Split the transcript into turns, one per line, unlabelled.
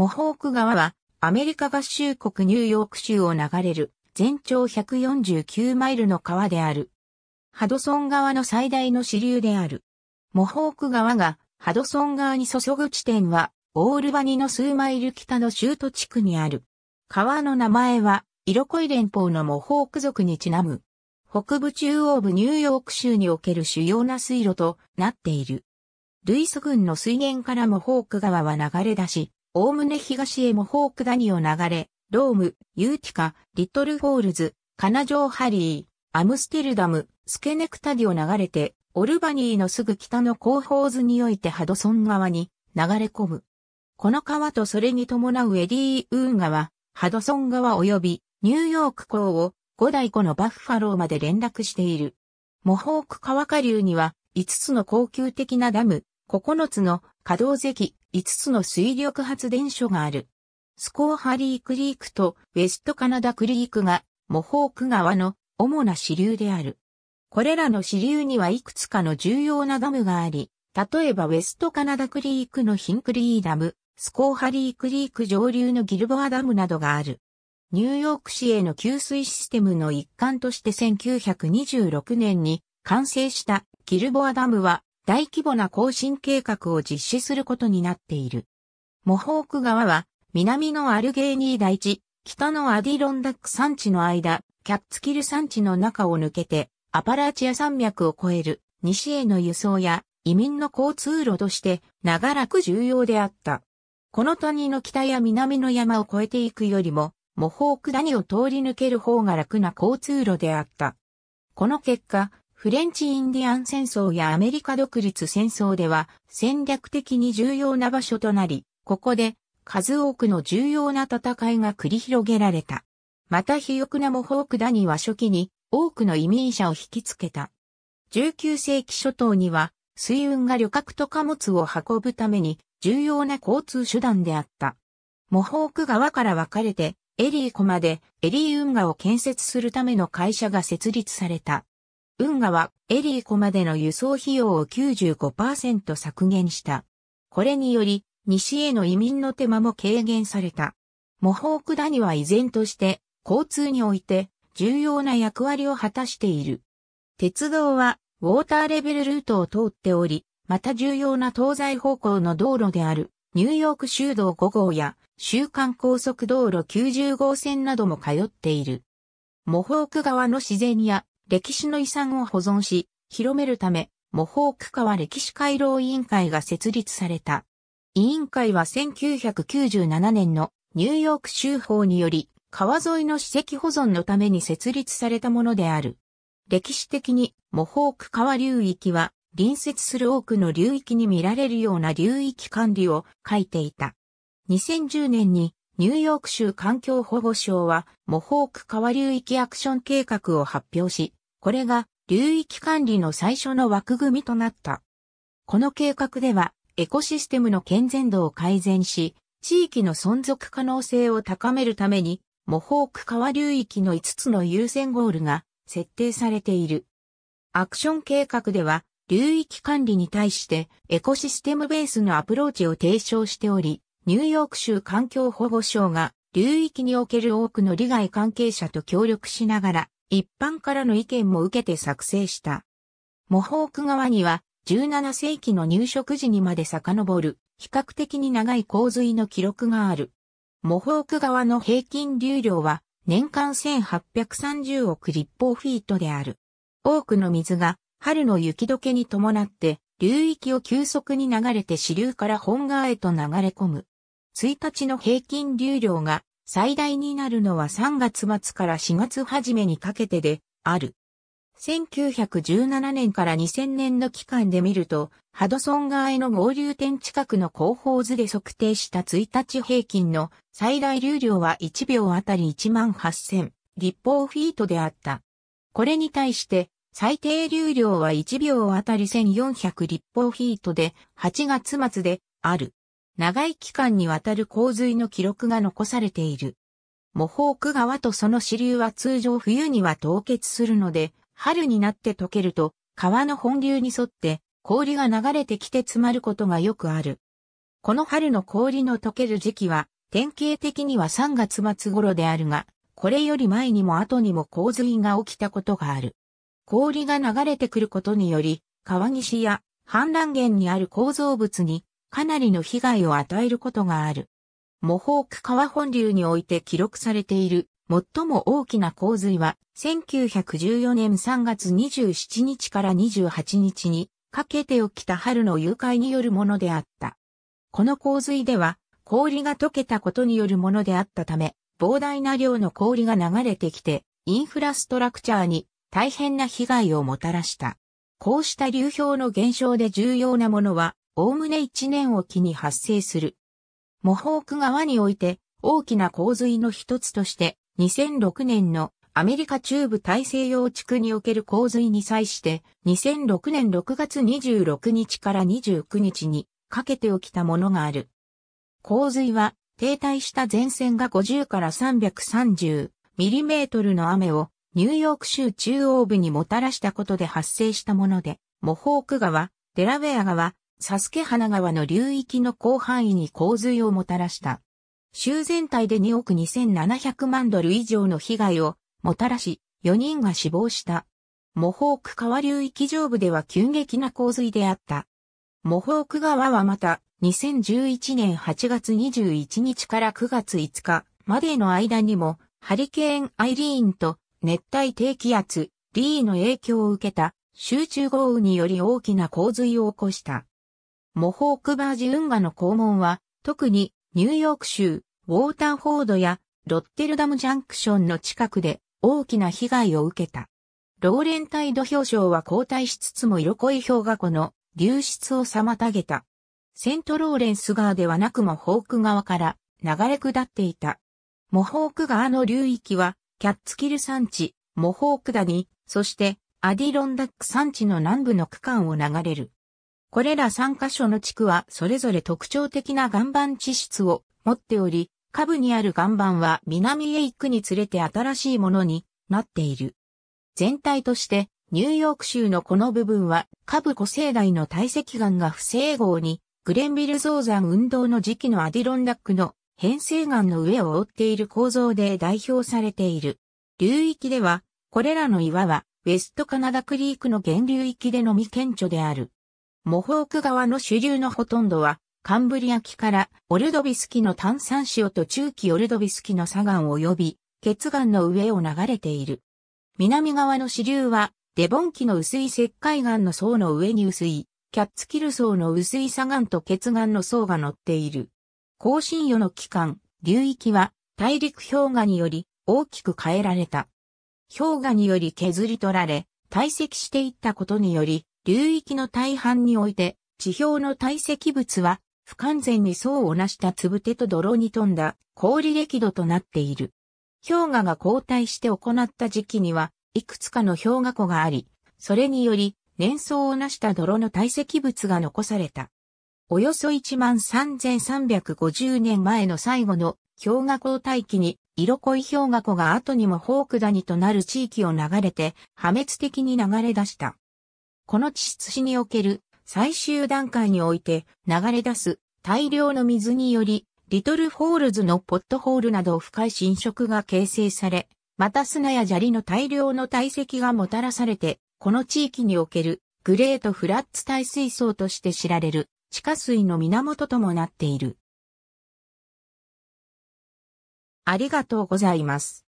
モホーク川はアメリカ合衆国ニューヨーク州を流れる全長149マイルの川である。ハドソン川の最大の支流である。モホーク川がハドソン川に注ぐ地点はオールバニの数マイル北の州都地区にある。川の名前はイロコイ連邦のモホーク族にちなむ。北部中央部ニューヨーク州における主要な水路となっている。ルイス郡の水源からモホーク川は流れ出し、おおむね東へモホクダ谷を流れ、ローム、ユーティカ、リトルフォールズ、カナジョーハリー、アムステルダム、スケネクタディを流れて、オルバニーのすぐ北の後方図においてハドソン川に流れ込む。この川とそれに伴うエディー・ウーン川、ハドソン川及びニューヨーク港を五大湖のバッファローまで連絡している。モホーク川下流には5つの高級的なダム、9つの稼働石、5つの水力発電所がある。スコーハリークリークとウェストカナダクリークがモホーク川の主な支流である。これらの支流にはいくつかの重要なダムがあり、例えばウェストカナダクリークのヒンクリーダム、スコーハリークリーク上流のギルボアダムなどがある。ニューヨーク市への給水システムの一環として1926年に完成したギルボアダムは大規模な更新計画を実施することになっている。モホーク川は、南のアルゲーニー台地、北のアディロンダック山地の間、キャッツキル山地の中を抜けて、アパラチア山脈を越える西への輸送や移民の交通路として長らく重要であった。この谷の北や南の山を越えていくよりも、モホーク谷を通り抜ける方が楽な交通路であった。この結果、フレンチインディアン戦争やアメリカ独立戦争では戦略的に重要な場所となり、ここで数多くの重要な戦いが繰り広げられた。また肥沃なモホークダニは初期に多くの移民者を引きつけた。19世紀初頭には水運が旅客と貨物を運ぶために重要な交通手段であった。モホーク川から分かれてエリー湖までエリー運河を建設するための会社が設立された。運河はエリー湖までの輸送費用を95%削減した。これにより、西への移民の手間も軽減された。モホーク谷は依然として、交通において重要な役割を果たしている。鉄道は、ウォーターレベルルートを通っており、また重要な東西方向の道路である、ニューヨーク州道5号や、週間高速道路90号線なども通っている。モホーク川の自然や歴史の遺産を保存し、広めるため、模倣区川歴史回廊委員会が設立された。委員会は1997年のニューヨーク州法により、川沿いの史跡保存のために設立されたものである。歴史的に模倣区川流域は、隣接する多くの流域に見られるような流域管理を書いていた。2010年にニューヨーク州環境保護省は模倣区川流域アクション計画を発表し、これが流域管理の最初の枠組みとなった。この計画では、エコシステムの健全度を改善し、地域の存続可能性を高めるために、モホーク川流域の5つの優先ゴールが設定されている。アクション計画では、流域管理に対してエコシステムベースのアプローチを提唱しており、ニューヨーク州環境保護省が流域における多くの利害関係者と協力しながら、一般からの意見も受けて作成した。モホーク川には17世紀の入植時にまで遡る比較的に長い洪水の記録がある。モホーク川の平均流量は年間1830億立方フィートである。多くの水が春の雪解けに伴って流域を急速に流れて支流から本川へと流れ込む。1日の平均流量が最大になるのは3月末から4月初めにかけてで、ある。1917年から2000年の期間で見ると、ハドソン川への合流点近くの後方図で測定した1日平均の最大流量は1秒あたり18000立方フィートであった。これに対して、最低流量は1秒あたり1400立方フィートで、8月末である。長い期間にわたる洪水の記録が残されている。モホーク川とその支流は通常冬には凍結するので、春になって溶けると、川の本流に沿って氷が流れてきて詰まることがよくある。この春の氷の溶ける時期は、典型的には3月末頃であるが、これより前にも後にも洪水が起きたことがある。氷が流れてくることにより、川岸や氾濫源にある構造物にかなりの被害を与えることがある。モホーク川本流において記録されている最も大きな洪水は1914年3月27日から28日にかけて起きた春の誘拐によるものであった。この洪水では氷が溶けたことによるものであったため、膨大な量の氷が流れてきて、インフラストラクチャーに大変な被害をもたらした。こうした流氷の減少で重要なものは、おおむね一年を機に発生する。モホーク川において大きな洪水の一つとして2006年のアメリカ中部大西洋地区における洪水に際して2006年6月26日から29日にかけて起きたものがある。洪水は停滞した前線が50から330ミリメートルの雨をニューヨーク州中央部にもたらしたことで発生したもので、モホーク川、デラウェア川、サスケ花川の流域の広範囲に洪水をもたらした。州全体で2億2700万ドル以上の被害をもたらし、4人が死亡した。モホーク川流域上部では急激な洪水であった。モホーク川はまた、2011年8月21日から9月5日までの間にも、ハリケーン・アイリーンと熱帯低気圧、リーの影響を受けた集中豪雨により大きな洪水を起こした。モホークバージ運河の肛門は、特にニューヨーク州、ウォーターフォードやロッテルダムジャンクションの近くで大きな被害を受けた。ローレンタイド氷床は後退しつつも色濃い氷河湖の流出を妨げた。セントローレンス川ではなくもホーク川から流れ下っていた。モホーク川の流域は、キャッツキル山地、モホーク谷、そしてアディロンダック山地の南部の区間を流れる。これら3カ所の地区はそれぞれ特徴的な岩盤地質を持っており、下部にある岩盤は南へ行くにつれて新しいものになっている。全体としてニューヨーク州のこの部分は下部古生代の堆積岩が不整合にグレンビル造山運動の時期のアディロンダックの変成岩の上を覆っている構造で代表されている。流域ではこれらの岩はウェストカナダクリークの源流域でのみ顕著である。モホーク川の主流のほとんどは、カンブリア紀からオルドビスキの炭酸塩と中期オルドビスキの砂岩及び、血岩の上を流れている。南側の支流は、デボン紀の薄い石灰岩の層の上に薄い、キャッツキル層の薄い砂岩と血岩の層が乗っている。更新予の期間、流域は大陸氷河により大きく変えられた。氷河により削り取られ、堆積していったことにより、流域の大半において、地表の堆積物は、不完全に層をなしたつぶてと泥に飛んだ氷激土となっている。氷河が後退して行った時期には、いくつかの氷河湖があり、それにより、年層をなした泥の堆積物が残された。およそ13,350年前の最後の氷河湖大期に、色濃い氷河湖が後にもホーク谷となる地域を流れて、破滅的に流れ出した。この地質史における最終段階において流れ出す大量の水により、リトルホールズのポットホールなど深い浸食が形成され、また砂や砂利の大量の堆積がもたらされて、この地域におけるグレートフラッツ耐水層として知られる地下水の源ともなっている。ありがとうございます。